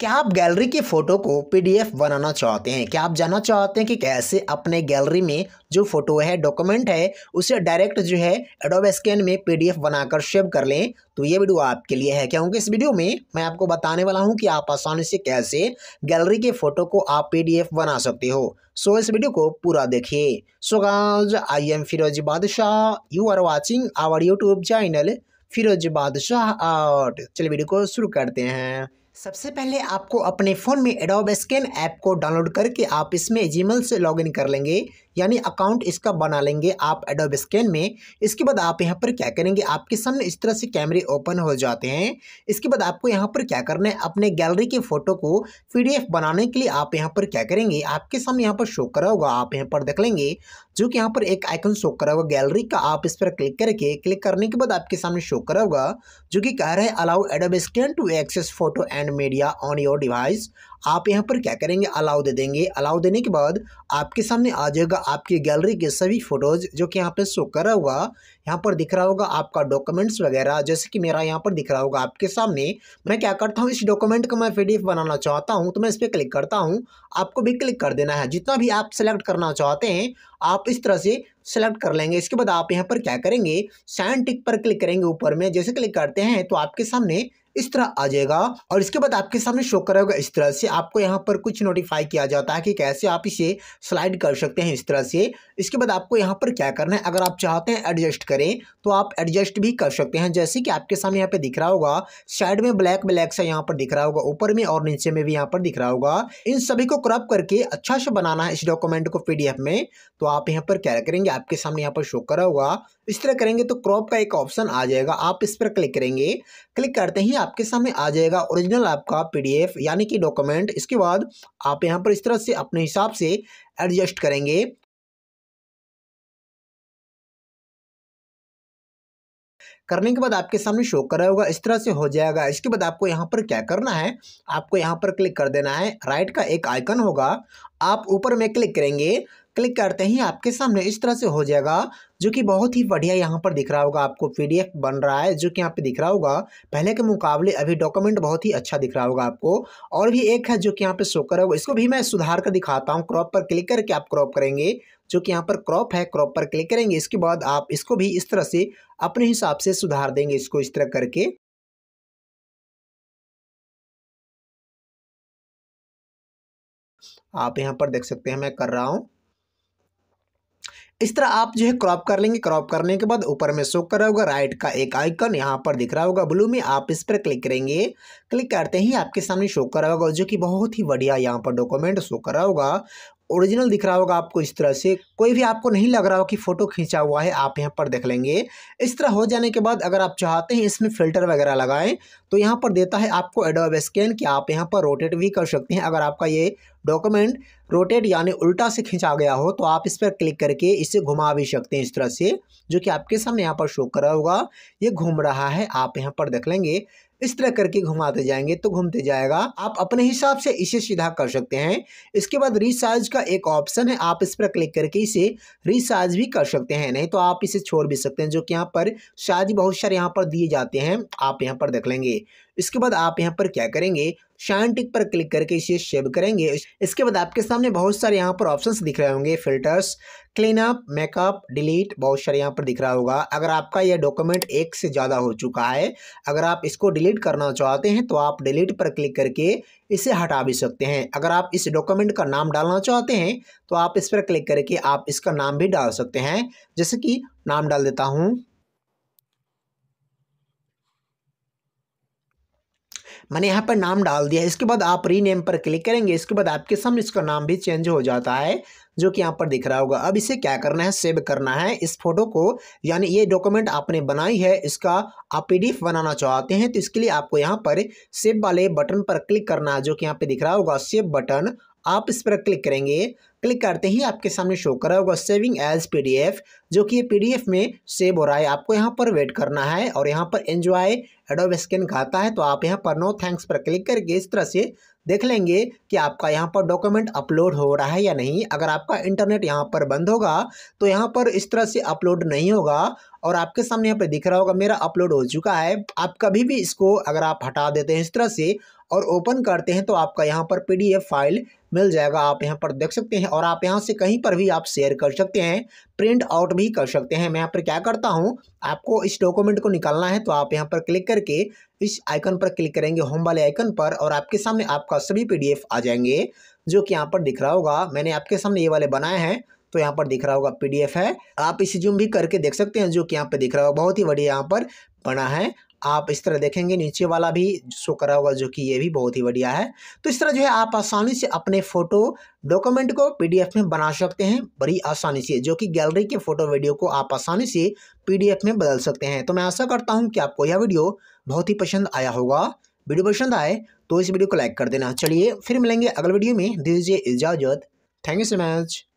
क्या आप गैलरी की फ़ोटो को पीडीएफ बनाना चाहते हैं क्या आप जानना चाहते हैं कि कैसे अपने गैलरी में जो फ़ोटो है डॉक्यूमेंट है उसे डायरेक्ट जो है एडोब स्कैन में पीडीएफ बनाकर सेव कर लें तो ये वीडियो आपके लिए है क्योंकि इस वीडियो में मैं आपको बताने वाला हूँ कि आप आसानी से कैसे गैलरी के फ़ोटो को आप पी बना सकते हो सो इस वीडियो को पूरा देखिए सो गाज आई am Firoz Badshah you are watching our YouTube channel Firoz Badshah art चलिए वीडियो को शुरू करते हैं सबसे पहले आपको अपने फ़ोन में एडोब स्कैन ऐप को डाउनलोड करके आप इसमें जीमेल से लॉगिन कर लेंगे यानी अकाउंट इसका बना लेंगे आप एडोब स्कैन में इसके बाद आप यहाँ पर क्या करेंगे आपके सामने इस तरह से कैमरे ओपन हो जाते हैं इसके बाद आपको यहाँ पर क्या करना है अपने गैलरी के फोटो को पीडीएफ बनाने के लिए आप यहाँ पर क्या करेंगे आपके सामने यहाँ पर शो करा होगा आप यहाँ पर देख लेंगे जो कि यहाँ पर एक आइकन शो करा होगा गैलरी का आप इस पर क्लिक करके क्लिक करने के बाद आपके सामने शो करा होगा जो कि कह रहा है allow Adobe scan to access photo and media on your device आप यहाँ पर क्या करेंगे अलाउ दे देंगे अलाउ देने के बाद आपके सामने आ जाएगा आपकी गैलरी के सभी फ़ोटोज़ जो कि यहाँ पर शो करा हुआ यहाँ पर दिख रहा होगा आपका डॉक्यूमेंट्स वगैरह जैसे कि मेरा यहाँ पर दिख रहा होगा आपके सामने मैं क्या करता हूँ इस डॉक्यूमेंट को मैं पी बनाना चाहता हूँ तो मैं इस पर क्लिक करता हूँ आपको भी क्लिक कर देना है जितना भी आप सेलेक्ट करना चाहते हैं आप इस तरह से सेलेक्ट कर लेंगे इसके बाद आप यहाँ पर क्या करेंगे साइन टिक पर क्लिक करेंगे ऊपर में जैसे क्लिक करते हैं तो आपके सामने इस तरह आ जाएगा और इसके बाद आपके सामने शो कर होगा इस तरह से आपको यहाँ पर कुछ नोटिफाई किया जाता है कि कैसे आप इसे स्लाइड कर सकते हैं इस तरह से इसके बाद आपको यहाँ पर क्या करना है अगर आप चाहते हैं एडजस्ट करें तो आप एडजस्ट भी कर सकते हैं जैसे कि आपके सामने यहाँ पे दिख रहा होगा साइड में ब्लैक ब्लैक सा यहाँ पर दिख रहा होगा ऊपर में और नीचे में भी यहाँ पर दिख रहा होगा इन सभी को क्रॉप करके अच्छा से बनाना है इस डॉक्यूमेंट को पी में तो आप यहाँ पर क्या करेंगे आपके सामने यहाँ पर शो करा होगा इस तरह करेंगे तो क्रॉप का एक ऑप्शन आ जाएगा आप इस पर क्लिक करेंगे क्लिक करते ही आपके सामने आ जाएगा ओरिजिनल आपका पीडीएफ यानी कि डॉक्यूमेंट इसके बाद आप यहाँ पर इस तरह से अपने हिसाब से एडजस्ट करेंगे करने के बाद आपके सामने शो कर रहा होगा इस तरह से हो जाएगा इसके बाद आपको यहाँ पर क्या करना है आपको यहाँ पर क्लिक कर देना है राइट का एक आइकन होगा आप ऊपर में क्लिक करेंगे क्लिक करते ही आपके सामने इस तरह से हो जाएगा जो कि बहुत ही बढ़िया यहाँ पर दिख रहा होगा आपको पीडीएफ बन रहा है जो कि यहाँ पे दिख रहा होगा पहले के मुकाबले अभी डॉक्यूमेंट बहुत ही अच्छा दिख रहा होगा आपको और भी एक है जो कि यहाँ पे शो कर इसको भी मैं सुधार कर दिखाता हूँ क्रॉप पर क्लिक करके आप क्रॉप करेंगे जो कि यहाँ पर क्रॉप है क्रॉप पर क्लिक करेंगे इसके बाद आप इसको भी इस तरह से अपने हिसाब से सुधार देंगे इसको इस तरह करके आप यहाँ पर देख सकते हैं मैं कर रहा हूँ इस तरह आप जो है क्रॉप कर लेंगे क्रॉप करने के बाद ऊपर में शो कर रहा होगा राइट का एक आइकन यहाँ पर दिख रहा होगा ब्लू में आप इस पर क्लिक करेंगे क्लिक करते ही आपके सामने शो कर रहा होगा जो कि बहुत ही बढ़िया यहाँ पर डॉक्यूमेंट शो कर रहा होगा ओरिजिनल दिख रहा होगा आपको इस तरह से कोई भी आपको नहीं लग रहा हो कि फ़ोटो खींचा हुआ है आप यहाँ पर देख लेंगे इस तरह हो जाने के बाद अगर आप चाहते हैं इसमें फ़िल्टर वगैरह लगाएं तो यहाँ पर देता है आपको एडोब स्कैन कि आप यहाँ पर रोटेट भी कर सकते हैं अगर आपका ये डॉक्यूमेंट रोटेट यानी उल्टा से खींचा गया हो तो आप इस पर क्लिक करके इसे घुमा भी सकते हैं इस तरह से जो कि आपके सामने यहाँ पर शो कर रहा होगा ये घूम रहा है आप यहाँ पर देख लेंगे इस तरह करके घुमाते जाएंगे तो घूमते जाएगा आप अपने हिसाब से इसे सीधा कर सकते हैं इसके बाद रिसार्ज का एक ऑप्शन है आप इस पर क्लिक करके इसे रिसार्ज भी कर सकते हैं नहीं तो आप इसे छोड़ भी सकते हैं जो कि यहाँ पर शादी बहुत सारे यहाँ पर दिए जाते हैं आप यहाँ पर देख लेंगे इसके बाद आप यहाँ पर क्या करेंगे शाइन टिक पर क्लिक करके इसे सेव करेंगे इसके बाद आपके सामने बहुत सारे यहाँ पर ऑप्शंस दिख रहे होंगे फिल्टर्स क्लीनअप मेकअप डिलीट बहुत सारे यहाँ पर दिख रहा होगा अगर आपका यह डॉक्यूमेंट एक से ज़्यादा हो चुका है अगर आप इसको डिलीट करना चाहते हैं तो आप डिलीट पर क्लिक करके इसे हटा भी सकते हैं अगर आप इस डॉक्यूमेंट का नाम डालना चाहते हैं तो आप इस पर क्लिक करके आप इसका नाम भी डाल सकते हैं जैसे कि नाम डाल देता हूँ मैंने यहाँ पर नाम डाल दिया इसके बाद आप रीनेम पर क्लिक करेंगे इसके बाद आपके सामने इसका नाम भी चेंज हो जाता है जो कि यहाँ पर दिख रहा होगा अब इसे क्या करना है सेव करना है इस फोटो को यानी ये डॉक्यूमेंट आपने बनाई है इसका आप पी बनाना चाहते हैं तो इसके लिए आपको यहाँ पर सेव वाले बटन पर क्लिक करना है जो कि यहाँ पर दिख रहा होगा सेव बटन आप इस पर क्लिक करेंगे क्लिक करते ही आपके सामने शो करा होगा सेविंग एज पीडीएफ जो कि ये पीडीएफ में सेव हो रहा है आपको यहाँ पर वेट करना है और यहाँ पर एन्जॉय एडोब स्कैन खाता है तो आप यहाँ पर नो थैंक्स पर क्लिक करके इस तरह से देख लेंगे कि आपका यहाँ पर डॉक्यूमेंट अपलोड हो रहा है या नहीं अगर आपका इंटरनेट यहाँ पर बंद होगा तो यहाँ पर इस तरह से अपलोड नहीं होगा और आपके सामने यहाँ पर दिख रहा होगा मेरा अपलोड हो चुका है आप कभी भी इसको अगर आप हटा देते हैं इस तरह से और ओपन करते हैं तो आपका यहाँ पर पीडीएफ फाइल मिल जाएगा आप यहाँ पर देख सकते हैं और आप यहाँ से कहीं पर भी आप शेयर कर सकते हैं प्रिंट आउट भी कर सकते हैं मैं यहाँ पर क्या करता हूँ आपको इस डॉक्यूमेंट को निकालना है तो आप यहाँ पर क्लिक करके इस आइकन पर क्लिक करेंगे होम वाले आइकन पर और आपके सामने आपका सभी पी आ जाएंगे जो कि यहाँ पर दिख रहा होगा मैंने आपके सामने ये वाले बनाए हैं तो यहाँ पर दिख रहा होगा पीडीएफ है आप इसे जूम भी करके देख सकते हैं जो कि यहाँ पर दिख रहा होगा बहुत ही बढ़िया यहाँ पर बना है आप इस तरह देखेंगे नीचे वाला भी शो करा होगा जो कि ये भी बहुत ही बढ़िया है तो इस तरह जो है आप आसानी से अपने फ़ोटो डॉक्यूमेंट को पीडीएफ में बना सकते हैं बड़ी आसानी से जो कि गैलरी के फ़ोटो वीडियो को आप आसानी से पीडीएफ में बदल सकते हैं तो मैं आशा करता हूँ कि आपको यह वीडियो बहुत ही पसंद आया होगा वीडियो पसंद आए तो इस वीडियो को लाइक कर देना चलिए फिर मिलेंगे अगले वीडियो में दीजिए इजाज़त थैंक यू सो मच